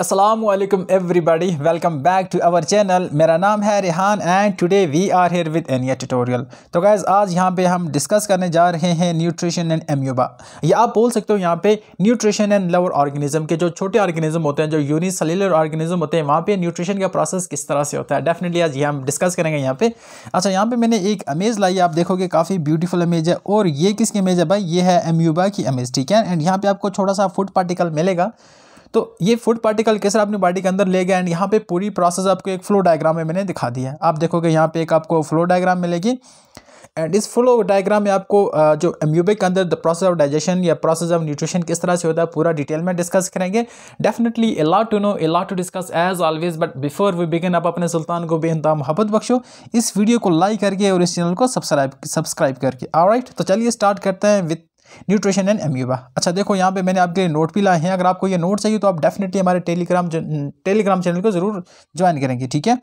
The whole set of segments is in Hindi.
Aslam everybody welcome back to our channel मेरा नाम है Rihan and today we are here with an tutorial तो गैज़ आज यहाँ पे हम डिस्कस करने जा रहे हैं न्यूट्रिशन एंड एम्यूबा या आप बोल सकते हो यहाँ पे न्यूट्रिशन एंड लवर ऑर्गेनिज्म के जो छोटे ऑर्गेनिज्म होते हैं जो यूनिसलर ऑर्गेनिज्म होते हैं वहाँ पे न्यूट्रिशन का प्रोसेस किस तरह से होता है डेफिनेटली आज ये हम डिस्कस करेंगे यहाँ पे अच्छा यहाँ पे मैंने एक अमेज लाई आप देखोगे काफ़ी ब्यूटीफुल अमेज है और ये किसकी अमेज है भाई ये है एम्यूबा की अमेज ठीक है एंड यहाँ पर आपको छोटा सा फूड पार्टिकल मिलेगा तो ये फूड पार्टिकल कैसे अपनी बॉडी के अंदर ले गए एंड यहाँ पे पूरी प्रोसेस आपको एक फ्लो डायग्राम में मैंने दिखा दिया है आप देखोगे यहाँ पे एक आपको फ्लो डायग्राम मिलेगी एंड इस फ्लो डायग्राम में आपको जो एम्यूबिक के अंदर द प्रोसेस ऑफ डाइजेशन या प्रोसेस ऑफ न्यूट्रिशन किस तरह से होता है पूरा डिटेल में डिस्कस करेंगे definitely a lot to know a lot to discuss as always but before we begin आप अपने सुल्तान को बेहता मोहब्बत बख्शो इस वीडियो को लाइक करके और इस चैनल को सब्सक्राइब सब्सक्राइब करके ऑलराइट तो चलिए स्टार्ट करते हैं विथ न्यूट्रिशन एंड एम्यूबा अच्छा देखो यहाँ पे मैंने आपके लिए नोट भी लाए हैं अगर आपको ये नोट चाहिए तो आप डेफिनेटली हमारे टेलीग्राम टेलीग्राम चैनल को ज़रूर ज्वाइन करेंगे ठीक है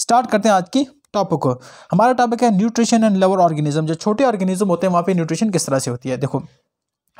स्टार्ट करते हैं आज की टॉपिक को हमारा टॉपिक है न्यूट्रिशन एंड लवर ऑर्गेनिज्म जो छोटे ऑर्गेनिज्म होते हैं वहाँ पे न्यूट्रिशन किस तरह से होती है देखो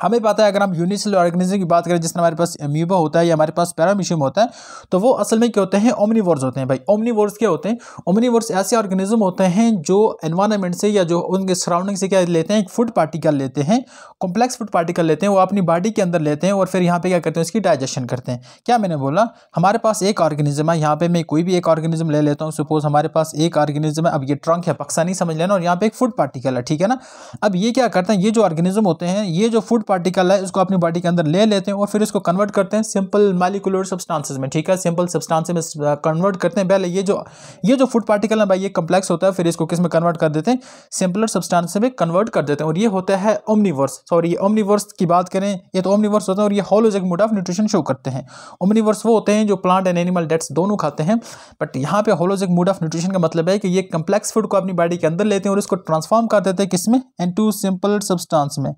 हमें पता है अगर हम यूनिसेल ऑर्गेनिज्म की बात करें जिसमें हमारे पास अम्यूबा होता है या हमारे पास पैरामिशियम होता है तो वो असल में क्या होते हैं ओमनीवर्स होते हैं भाई ओमनीवर्स क्या होते हैं ओमनीवर्स ऐसे ऑर्गेनिज्म होते हैं जो एनवायरनमेंट से या जो उनके सराउंडिंग से क्या लेते हैं फूड पार्टिकल लेते हैं कॉम्प्लेक्स फूड पार्टिकल लेते हैं वो अपनी बॉडी के अंदर लेते हैं और फिर यहाँ पर क्या करते हैं उसकी डाइजेशन करते हैं क्या मैंने बोला हमारे पास एक ऑर्गेनिज्म है यहाँ पर मैं कोई भी एक ऑर्गेनिज्म ले लेता हूँ सपोज हमारे पास एक ऑर्गेनिज्म है अब ये ट्रंक है पक्सा नहीं समझ लेना और यहाँ पर एक फूड पार्टिकल है ठीक है ना अब ये क्या करते हैं ये जो ऑर्गेनिज्म होते हैं ये जो फूड पार्टिकल है इसको अपनी बॉडी के अंदर ले लेते हैं और फिर इसको कन्वर्ट करते हैं सिंपल मालिकुलर सब्सटांसेस में ठीक है सिंपल सब्सटांसेस में कन्वर्ट uh, करते हैं पहले ये जो ये जो फूड पार्टिकल है भाई ये कम्प्लेक्स होता है फिर इसको किस में कन्वर्ट कर देते हैं सिंपलर सब्सटांस में कन्वर्ट कर देते हैं और ये होता है ओमनीवर्स सॉरी ये ओमनीवर्स की बात करें ये तो ओमनीवर्स होता है और ये holozoic mode of nutrition show करते हैं ओमनीवर्स वो होते हैं जो प्लांट एंड एनिमल डेट्स दोनों खाते हैं बट यहाँ पे होलोजिक मोड ऑफ न्यूट्रिशन का मतलब है कि ये कम्प्लेक्स फूड को अपनी बॉडी के अंदर लेते हैं और इसको ट्रांसफॉर्म कर देते हैं किसमें एंड टू सिंपल सब्सटांस में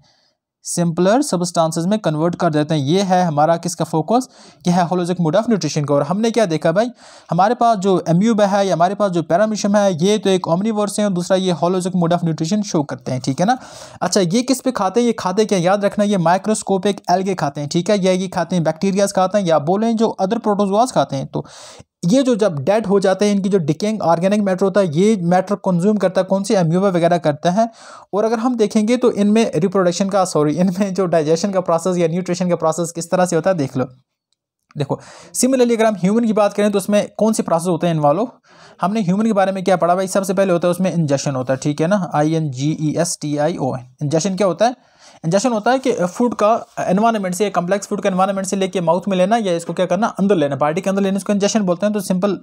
सिंपलर सबस्टांसिस में कन्वर्ट कर देते हैं ये है हमारा किसका फोकस यह है होलोजिक मोड ऑफ न्यूट्रिशन का और हमने क्या देखा भाई हमारे पास जो एम्यूब है या हमारे पास जो पैरामिशम है ये तो एक ओमनीवर्स है और दूसरा ये holozoic mode of nutrition show करते हैं ठीक है ना अच्छा ये किस पे खाते हैं ये खाते क्या याद रखना ये माइक्रोस्कोपिक एल्गे खाते हैं ठीक है या ये खाते हैं बैक्टीरियाज खाते हैं या बोलें जो अदर प्रोटोजोआज खाते हैं तो ये जो जब डेड हो जाते हैं इनकी जो डिकेंग ऑर्गेनिक मैटर होता है ये मैटर कंज्यूम करता है कौन सी एम्यूबा वगैरह करता है और अगर हम देखेंगे तो इनमें रिप्रोडक्शन का सॉरी इनमें जो डाइजेशन का प्रोसेस या न्यूट्रिशन का प्रोसेस किस तरह से होता है देख लो देखो सिमिलरली अगर हम ह्यूमन की बात करें तो उसमें कौन से प्रोसेस होते हैं इन्वॉल्व हमने ह्यूमन के बारे में क्या पढ़ा भाई सबसे पहले होता है उसमें इंजेक्शन होता है ठीक है ना I N G E S T I O ingestion क्या होता है इंजेक्शन होता है कि फूड का एनवायरनमेंट से कम्प्लेक्स फूड का एनवायरनमेंट से लेके माउथ में लेना या इसको क्या करना अंदर लेना पार्टी के अंदर लेना इसको इंजेक्शन बोलते हैं तो सिंपल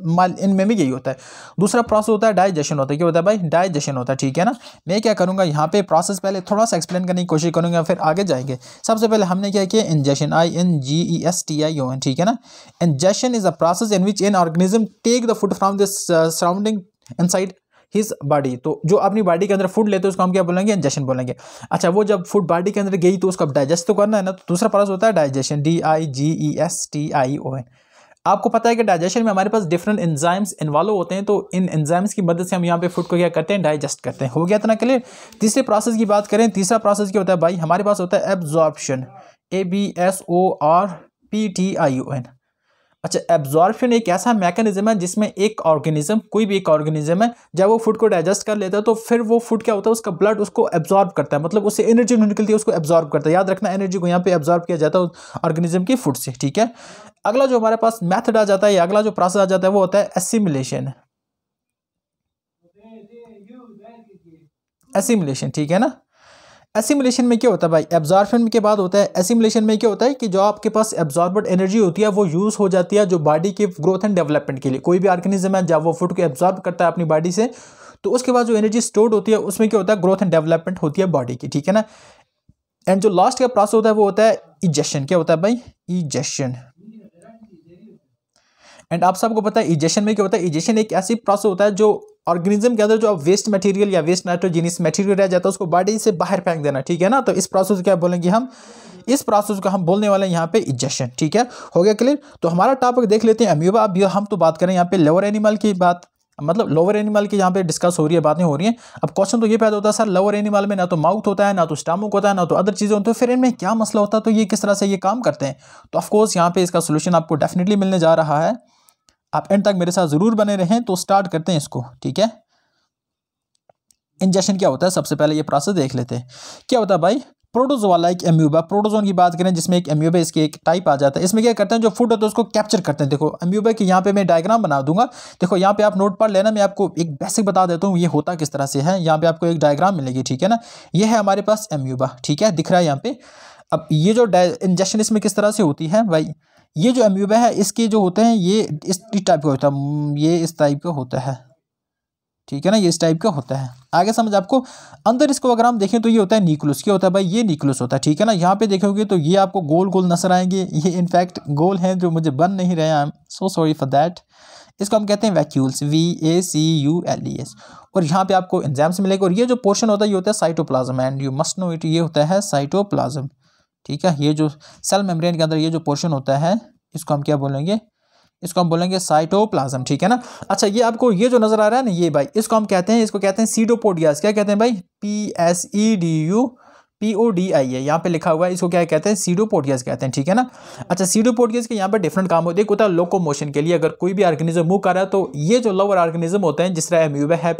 इनमें भी यही होता है दूसरा प्रोसेस होता है डाइजेशन होता है क्या होता है भाई डाइजेशन होता है ठीक है ना मैं क्या करूँगा यहाँ पे प्रोसेस पहले थोड़ा सा एक्सप्लेन करने की कोशिश करूँगा फिर आगे जाएंगे सबसे पहले हमने क्या किया ingestion I N G E S T I O N ठीक है ना ingestion is a process in which an organism take the food from this surrounding inside his body तो जो अपनी बॉडी के अंदर फूड लेते हैं उसको हम क्या बोलेंगे इंजेशन बोलेंगे अच्छा वो जब फूड बॉडी के अंदर गई तो उसका डाइजेस्ट तो करना है ना तो दूसरा प्रोसेस होता है digestion D I G E S T I O N आपको पता है कि डाइजेशन में हमारे पास डिफरेंट एंजाइम्स इन्वॉल्व होते हैं तो इन एंजाइम्स की मदद से हम यहाँ पे फूड को क्या करते हैं डाइजेस्ट करते हैं हो गया इतना क्लियर तीसरे प्रोसेस की बात करें तीसरा प्रोसेस क्या होता है भाई हमारे पास होता है absorption A B S O R P T I O N अच्छा एब्जॉर्प्शन एक ऐसा मैकेनिज्म है जिसमें एक ऑर्गेनिज्म कोई भी एक ऑर्गेनिज्म है जब वो फूड को डाइजेस्ट कर लेता है तो फिर वो फूड क्या होता है उसका ब्लड उसको एब्जॉर्ब करता है मतलब उससे एनर्जी नहीं निकलती है उसको एब्जॉर्ब करता है याद रखना एनर्जी को यहाँ पे एब्जॉर्ब किया जाता है ऑर्गेनिज्म की फूड से ठीक है अगला जो हमारे पास मैथड आ जाता है या अगला जो प्रोसेस आ जाता है वो होता है एसिमुलेशन एसिमुलेशन ठीक है ना एसिमुलेशन में क्या होता है भाई एब्जॉर्बन के बाद होता है एसिमुलेशन में क्या होता है कि जो आपके पास एब्जॉर्बड एनर्जी होती है वो यूज़ हो जाती है जो बॉडी के ग्रोथ एंड डेवलपमेंट के लिए कोई भी ऑर्गेनिज्म है जब वो फूड को एब्जॉर्ब करता है अपनी बॉडी से तो उसके बाद जो एनर्जी स्टोर्ड होती है उसमें क्या होता है ग्रोथ एंड डेवलपमेंट होती है बॉडी की ठीक है ना एंड जो लास्ट का प्रोसेस होता है वो होता है इजेशन क्या होता है भाई इजेशन एंड आप सबको पता है इजेशन में क्या होता है इजेशन एक ऐसी प्रोसेस होता है जो ऑर्गेनिज्म के अंदर जो वेस्ट मटेरियल या वेस्ट नाइट्रोजीनियस मटेरियल रह जाता है उसको बॉडी से बाहर फेंक देना ठीक है ना तो इस प्रोसेस क्या बोलेंगे हम इस प्रोसेस को हम बोलने वाले हैं यहाँ पे इजेशन ठीक है हो गया क्लियर तो हमारा टॉपिक देख लेते हैं अम्यूबा अब हम तो बात करें यहाँ पे लोअर एनिमल की बात मतलब लोअर एनिमल की यहाँ पे डिस्कस हो रही है बातें हो रही हैं अब क्वेश्चन तो ये पैदा होता है सर लोअर एनिमल में ना तो माउथ होता है ना तो स्टामक होता है ना तो अदर चीज़ें होती है तो फिर इनमें क्या मसला होता है तो ये किस तरह से ये काम करते हैं तो ऑफकोर्स यहाँ पे इसका सोल्यूशन आपको डेफिनेटली मिलने जा रहा है आप एंड तक मेरे साथ ज़रूर बने रहें तो स्टार्ट करते हैं इसको ठीक है इंजेक्शन क्या होता है सबसे पहले ये प्रोसेस देख लेते हैं क्या होता है भाई प्रोटोजोआ लाइक एम्यूबा प्रोटोजोन की बात करें जिसमें एक एम्यूबा इसके एक टाइप आ जाता है इसमें क्या करते हैं जो फूड होता है उसको कैप्चर करते हैं देखो एम्यूबा के यहाँ पे मैं डायग्राम बना दूंगा देखो यहाँ पे आप नोट पढ़ लेना मैं आपको एक बेसिक बता देता हूँ ये होता किस तरह से है यहाँ पे आपको एक डायग्राम मिलेगी ठीक है ना ये है हमारे पास एम्यूबा ठीक है दिख रहा है यहाँ पे अब ये जो इंजेक्शन इसमें किस तरह से होती है भाई ये जो एम्यूबा है इसके जो होते हैं ये इस टाइप का होता है ये इस टाइप का होता है ठीक है ना ये इस टाइप का होता है आगे समझ आपको अंदर इसको अगर हम देखें तो ये होता है न्यूक्लियस क्या होता है भाई ये निकलस होता है ठीक है ना यहाँ पे देखोगे तो ये आपको गोल गोल नजर आएंगे ये इनफैक्ट गोल हैं जो मुझे बन नहीं रहे I am so sorry for that इसको हम कहते हैं vacuoles V A C U O L E S यहाँ पे आपको एंजाम्स मिलेगा और ये जो पोर्शन होता है ये होता है cytoplasm and you must know it ये होता है साइटोप्लाज्म ठीक है ये जो सेल मेम्ब्रेन के अंदर ये जो पोर्शन होता है इसको हम क्या बोलेंगे इसको हम बोलेंगे साइटोप्लाज्म ठीक है ना अच्छा ये आपको ये जो नजर आ रहा है ना ये भाई इसको हम कहते हैं इसको कहते हैं सीडोपोडियास क्या कहते हैं भाई P S E D U P O D I है यहाँ पे लिखा हुआ है इसको क्या कहते हैं सीडोपोडियस कहते हैं ठीक है ना अच्छा सीडोपोडियस के यहाँ पे डिफरेंट काम होते हैं एक होता है लोकोमोशन के लिए अगर कोई भी ऑर्गेनिज्म मूव कर रहा है तो ये जो लोअर ऑर्गेनिज्म होते हैं जिस तरह एम्यूबा है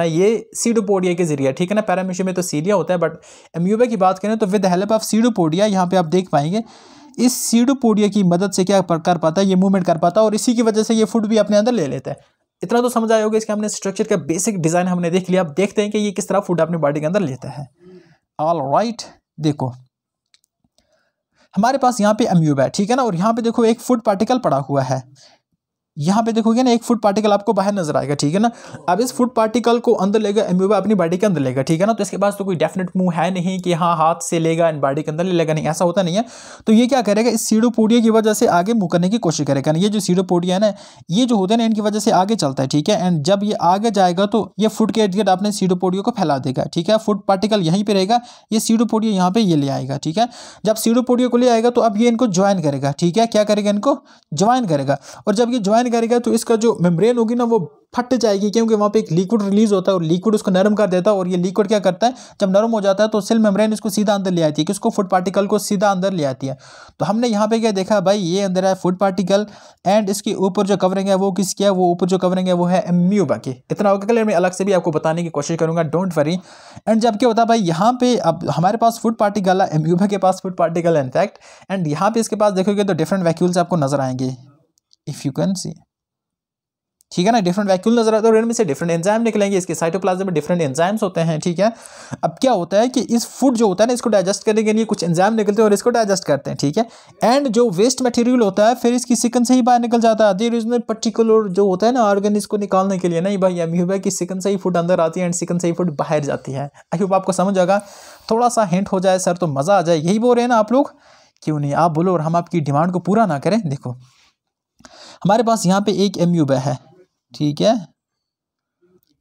है ये सीडोपोडिया के जरिए ठीक है ना पैरामिशियम में तो सीरिया होता है बट एम्यूबे की बात करें तो विद हेल्प ऑफ सीडोपोडिया यहाँ पे आप देख पाएंगे इस सीडोपोडिया की मदद से क्या कर पाता है ये मूवमेंट कर पाता है और इसी की वजह से ये फूड भी अपने अंदर ले लेता है इतना तो समझ आया होगा इसके हमने स्ट्रक्चर का बेसिक डिज़ाइन हमने देख लिया आप देखते हैं कि ये किस तरह फूड अपनी बॉडी के अंदर लेता है ऑल राइट देखो हमारे पास यहाँ पे अम्यूब है ठीक है ना और यहाँ पे देखो एक फूड पार्टिकल पड़ा हुआ है यहाँ पे देखोगे ना एक फूड पार्टिकल आपको बाहर नजर आएगा ठीक है ना अब इस फूड पार्टिकल को अंदर लेगा एम्यूबा अपनी बॉडी के अंदर लेगा ठीक है ना तो इसके पास तो कोई डेफिनेट मूव है नहीं कि हाँ हाथ से लेगा एंड बॉडी के अंदर ले लेगा नहीं ऐसा होता नहीं है तो ये क्या करेगा इस सीडोपोडिया की वजह से आगे मुँह करने की कोशिश करेगा ये जो सीडोपोडिया है ना ये जो होते हैं ना इनकी वजह से आगे चलता है ठीक है एंड जब ये आगे जाएगा तो ये फूड के इर्द गिर्द अपने पोडियो को फैला देगा ठीक है फूड पार्टिकल यहीं पर रहेगा ये पोडियो यहाँ पर ये ले आएगा ठीक है जब पोडियो को ले आएगा तो अब ये इनको ज्वाइन करेगा ठीक है क्या करेगा इनको ज्वाइन करेगा और जब ये ज्वाइन कंबाइन करेगा तो इसका जो मेम्ब्रेन होगी ना वो फट जाएगी क्योंकि वहाँ पे एक लिक्विड रिलीज होता है और लिक्विड उसको नरम कर देता है और ये लिक्विड क्या करता है जब नरम हो जाता है तो सेल मेम्ब्रेन इसको सीधा अंदर ले आती है कि उसको फूड पार्टिकल को सीधा अंदर ले आती है तो हमने यहाँ पे क्या देखा भाई ये अंदर है फूड पार्टिकल एंड इसके ऊपर जो कवरिंग है वो किसकी है वो ऊपर जो कवरिंग है वो है एम्यू बाकी इतना होगा क्लियर मैं अलग से भी आपको बताने की कोशिश करूँगा डोंट वरी एंड जब क्या होता है भाई यहाँ पे अब हमारे पास फूड पार्टिकल है एम्यूबा के पास फूड पार्टिकल है इनफैक्ट एंड यहाँ पे इसके पास देखोगे तो डिफरेंट वैक्यूल्स आपको नजर आएंगे इफ यू कैन सी ठीक है ना डिफरेंट वैक्यूल नजर आता है रेड में से डिफरेंट एंजाइम निकलेंगे इसके साइटोप्लाज्म में डिफरेंट एंजाइम्स होते हैं ठीक है अब क्या होता है कि इस फूड जो होता है ना इसको डाइजेस्ट करने के लिए कुछ एंजाइम निकलते हैं और इसको डाइजेस्ट करते हैं ठीक है एंड जो वेस्ट मटेरियल होता है फिर इसकी सिकन से ही बाहर निकल जाता है देर इज नो पर्टिकुलर जो होता है ना ऑर्गन इसको निकालने के लिए नहीं भाई एम यू की सिकन से ही फूड अंदर आती है एंड सिकन से ही फूड बाहर जाती है आई होप आपको समझ आएगा थोड़ा सा हिंट हो जाए सर तो मज़ा आ जाए यही बोल रहे हैं ना आप लोग क्यों नहीं आप बोलो और हम आपकी डिमांड को पूरा ना करें देखो हमारे पास यहाँ पे एक एम है ठीक है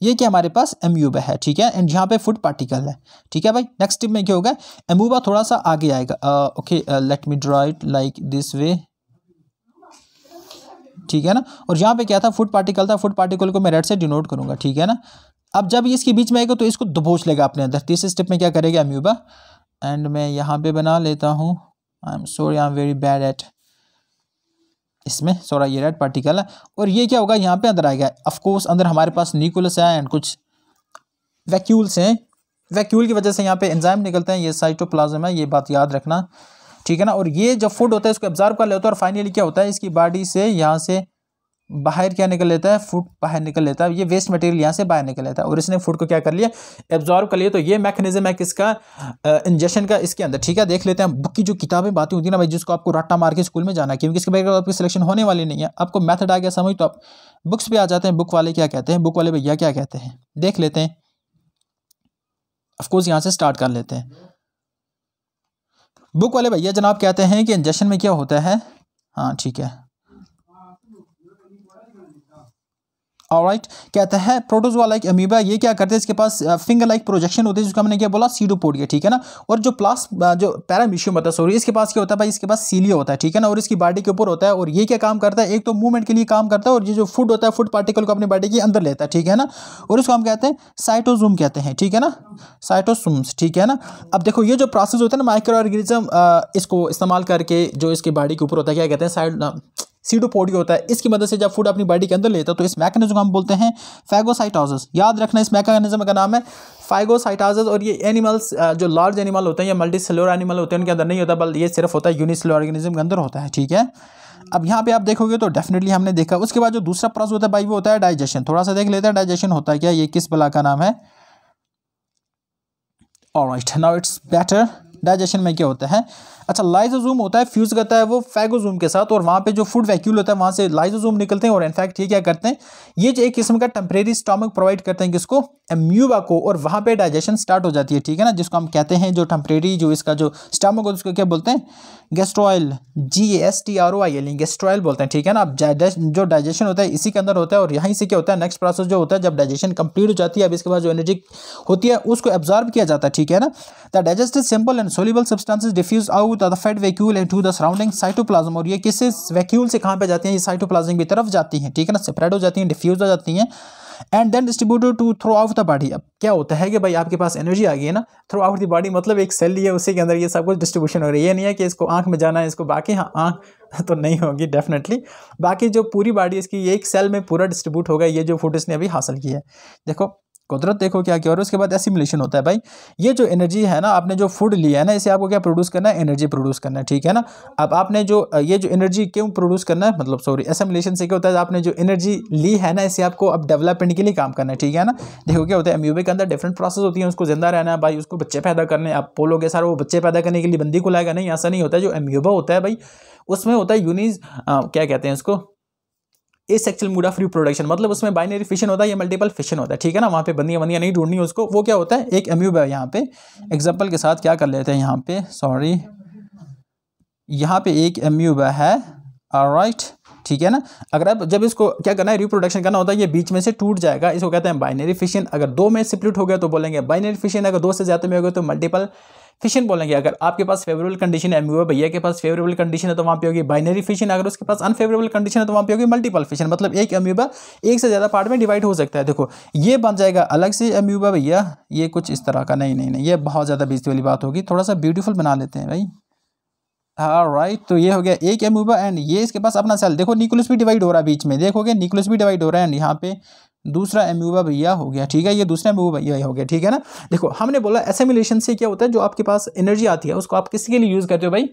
ये क्या हमारे पास एम्यूबा है ठीक है एंड यहाँ पे फूड पार्टिकल है ठीक है भाई नेक्स्ट स्टेप में क्या होगा एम्यूबा थोड़ा सा आगे आएगा okay let me draw it like this way ठीक है ना और यहाँ पे क्या था फूड पार्टिकल था फूड पार्टिकल को मैं रेड से डिनोट करूँगा ठीक है ना अब जब ये इसके बीच में आएगा तो इसको दबोच लेगा अपने अंदर तीसरे स्टेप में क्या करेगा एम्यूबा एंड मैं यहाँ पे बना लेता हूँ I am sorry I am very bad at इसमें सोरा ये रेड पार्टिकल है और ये क्या होगा यहाँ पे अंदर आएगा ऑफकोर्स अंदर हमारे पास न्यूक्लियस है एंड कुछ वैक्यूल्स हैं वैक्यूल की वजह से यहाँ पे एंजाइम निकलते हैं ये साइटोप्लाज्म है ये बात याद रखना ठीक है ना और ये जब फूड होता है इसको एब्जॉर्व कर लेता है और फाइनली क्या होता है इसकी बॉडी से यहाँ से बाहर क्या निकल लेता है फूड बाहर निकल लेता है ये वेस्ट मटेरियल यहाँ से बाहर निकल लेता है और इसने फूड को क्या कर लिया एब्जॉर्व कर लिया तो ये मैकेनिज्म है किसका इंजेक्शन का इसके अंदर ठीक है देख लेते हैं बुक की जो किताबें बातें होती है ना भाई जिसको आपको रट्टा मार के स्कूल में जाना क्योंकि इसके बगैर आपकी सिलेक्शन होने वाली नहीं है आपको मैथड आ गया समझ तो आप बुक्स पे आ जाते हैं बुक वाले क्या कहते हैं बुक वाले भैया क्या कहते हैं देख लेते हैं ऑफकोर्स यहाँ से स्टार्ट कर लेते हैं बुक वाले भैया जनाब कहते हैं कि इंजेक्शन में क्या होता है हाँ ठीक है और राइट कहता है प्रोटोजोआ लाइक अमीबा ये क्या करते हैं इसके पास फिंगर लाइक प्रोजेक्शन होते हैं जिसका हमने क्या बोला सीडो पोडिया ठीक है ना और जो प्लास जो पैरामिशियम होता है सॉरी इसके पास क्या होता है भाई इसके पास सीलिया होता है ठीक है ना और इसकी बॉडी के ऊपर होता है और ये क्या काम करता है एक तो मूवमेंट के लिए काम करता है और ये जो फूड होता है फूड पार्टिकल को अपनी बॉडी के अंदर लेता है ठीक है ना और उसको हम कहते हैं साइटोजूम कहते हैं ठीक है ना साइटोसूम्स ठीक है ना अब देखो ये जो प्रोसेस होता है ना माइक्रो ऑर्गेनिज्म इसको इस्तेमाल करके जो इसकी बॉडी के ऊपर होता है क्या कहते हैं साइड सीडोपोडियो होता है इसकी मदद से जब फूड अपनी बॉडी के अंदर लेता है तो इस मैकेनिज्म को हम बोलते हैं फैगोसाइटोसिस याद रखना इस मैकेनिज्म का नाम है फैगोसाइटोसिस और ये एनिमल्स जो लार्ज एनिमल होते हैं या मल्टी सेलुलर एनिमल होते हैं उनके अंदर नहीं होता बल्कि ये सिर्फ होता है यूनिसेलुलर ऑर्गेनिज्म के अंदर होता है ठीक है अब यहाँ पे आप देखोगे तो डेफिनेटली हमने देखा उसके बाद जो दूसरा प्रोसेस होता है भाई वो होता है डाइजेशन थोड़ा सा देख लेते हैं डाइजेशन होता है क्या ये किस बला का नाम है और नाउ इट्स बेटर डाइजेशन में क्या होता है अच्छा लाइजोजूम होता है फ्यूज़ करता है वो फैगोजूम के साथ और वहाँ पे जो फूड वैक्यूल होता है वहाँ से लाइजोजूम निकलते हैं और इनफैक्ट ये क्या करते हैं ये जो एक किस्म का टेम्परेरी स्टॉमक प्रोवाइड करते हैं किसको एम्यूबा को और वहाँ पर डाइजेशन स्टार्ट हो जाती है ठीक है ना जिसको हम कहते हैं जो टेम्परेरी जो इसका जो स्टामक होता है उसको क्या बोलते हैं गेस्ट्रॉयल G S T R O I L गेस्ट्रॉयल बोलते हैं ठीक है ना अब जो डाइजेशन होता है इसी के अंदर होता है और यहीं से क्या होता है नेक्स्ट प्रोसेस जो होता है जब डाइजेशन कंप्लीट हो जाती है अब इसके बाद जो एनर्जी होती है उसको एब्जॉर्ब किया जाता है ठीक है ना the digested simple and soluble substances diffuse out होता है फेड vacuole and to the surrounding cytoplasm और ये किस वैक्यूल से कहाँ पे जाती हैं ये साइटोप्लाज्म की तरफ जाती हैं ठीक है ना सेपरेट हो जाती हैं डिफ्यूज हो जाती हैं and then distributed to throughout the body अब क्या होता है कि भाई आपके पास एनर्जी आ गई है ना थ्रू आउट द बॉडी मतलब एक सेल ही है उसी के अंदर ये सब कुछ डिस्ट्रीब्यूशन हो रही है ये नहीं है कि इसको आंख में जाना है इसको बाकी हाँ आँख तो नहीं होगी डेफिनेटली बाकी जो पूरी बॉडी इसकी एक सेल में पूरा डिस्ट्रीब्यूट होगा ये जो फूड इसने अभी हासिल की है देखो कुदरत देखो क्या क्या और उसके बाद एसिमुलेशन होता है भाई ये जो एनर्जी है ना आपने जो फूड लिया है ना इसे आपको क्या प्रोड्यूस करना है एनर्जी प्रोड्यूस करना है ठीक है ना अब आपने जो ये जो एनर्जी क्यों प्रोड्यूस करना है मतलब सॉरी एसिमुलेशन से क्या होता है आपने जो एनर्जी ली है ना इसे आपको अब डेवलपमेंट के लिए काम करना है ठीक है ना देखो क्या होता है एम के अंदर डिफरेंट प्रोसेस होती है उसको जिंदा रहना है भाई उसको बच्चे पैदा करने आप बोलोगे सर वो बच्चे पैदा करने के लिए बंदी को लाएगा नहीं ऐसा नहीं होता जो एम होता है भाई उसमें होता है यूनिज क्या कहते हैं उसको asexual mode of reproduction मतलब उसमें बाइनरी फिशन होता है या मल्टीपल फिशन होता है ठीक है ना वहाँ पे बंदियाँ बंदियाँ नहीं ढूंढनी उसको वो क्या होता है एक एम्यूब है यहाँ पे एग्जाम्पल के साथ क्या कर लेते हैं यहाँ पे सॉरी यहाँ पे एक एम्यूब है राइट ठीक है ना अगर आप जब इसको क्या करना है रिप्रोडक्शन करना होता है ये बीच में से टूट जाएगा इसको कहते हैं बाइनरी फिशन अगर दो में सिप्लिट हो गया तो बोलेंगे बाइनरी फिशन अगर दो से ज़्यादा में हो गया तो मल्टीपल फिशन बोलेंगे अगर आपके पास फेवरेबल कंडीशन है यू भैया के पास फेवरेबल कंडीशन है तो वहाँ पे होगी बाइनरी फिशन अगर उसके पास अनफेवरेबल कंडीशन है तो वहाँ पे होगी मल्टीपल फिशन मतलब एक एम एक से ज़्यादा पार्ट में डिवाइड हो सकता है देखो ये बन जाएगा अलग से एम भैया ये कुछ इस तरह का नहीं नहीं नहीं ये बहुत ज़्यादा बीजती वाली बात होगी थोड़ा सा ब्यूटीफुल बना लेते हैं भाई हाँ राइट तो ये हो गया एक एम्यूबा एंड ये इसके पास अपना सेल देखो न्यूक्लियस भी डिवाइड हो रहा है बीच में देखोगे न्यूक्लियस भी डिवाइड हो रहा है एंड यहाँ पे दूसरा एम्यूबा भैया हो गया ठीक है ये दूसरा एम्यूबा भैया हो गया ठीक है ना देखो हमने बोला एसेमिलेशन से क्या होता है जो आपके पास एनर्जी आती है उसको आप किसके लिए यूज़ करते हो भाई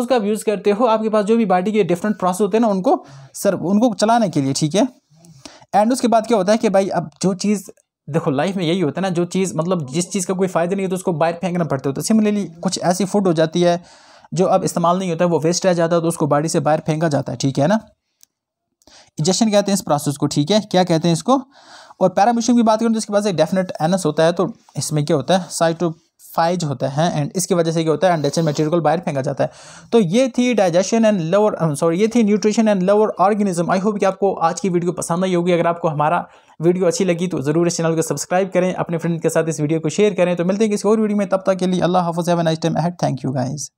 उसका आप यूज़ करते हो आपके पास जो भी बॉडी के डिफरेंट प्रोसेस होते हैं ना उनको सर उनको चलाने के लिए ठीक है एंड उसके बाद क्या होता है कि भाई अब जो चीज़ देखो लाइफ में यही होता है ना जो चीज़ मतलब जिस चीज़ का कोई फ़ायदा नहीं होता तो उसको बाहर फेंकना पड़ता है सिमिलरली तो कुछ ऐसी फूड हो जाती है जो अब इस्तेमाल नहीं होता है वो वेस्ट रह जाता है तो उसको बाड़ी से बाहर फेंका जाता है ठीक है ना इजेशन कहते हैं इस प्रोसेस को ठीक है क्या कहते हैं इसको और पैरामिशन की बात करें तो इसके पास एक डेफिनेट एनस होता है तो इसमें क्या होता है साइटो फाइज होता है एंड इसकी वजह से क्या होता है अनडाइजेशन मटेरियल को बाहर फेंका जाता है तो ये थी डाइजेशन एंड लोअर सॉरी ये थी nutrition and lower organism I hope कि आपको आज की वीडियो पसंद आई होगी अगर आपको हमारा वीडियो अच्छी लगी तो ज़रूर इस चैनल को सब्सक्राइब करें अपने फ्रेंड के साथ इस वीडियो को शेयर करें तो मिलते हैं किसी और वीडियो में तब तक के लिए अल्लाह हाफ़ हैव नाइस टाइम एड थैंक यू गाइज़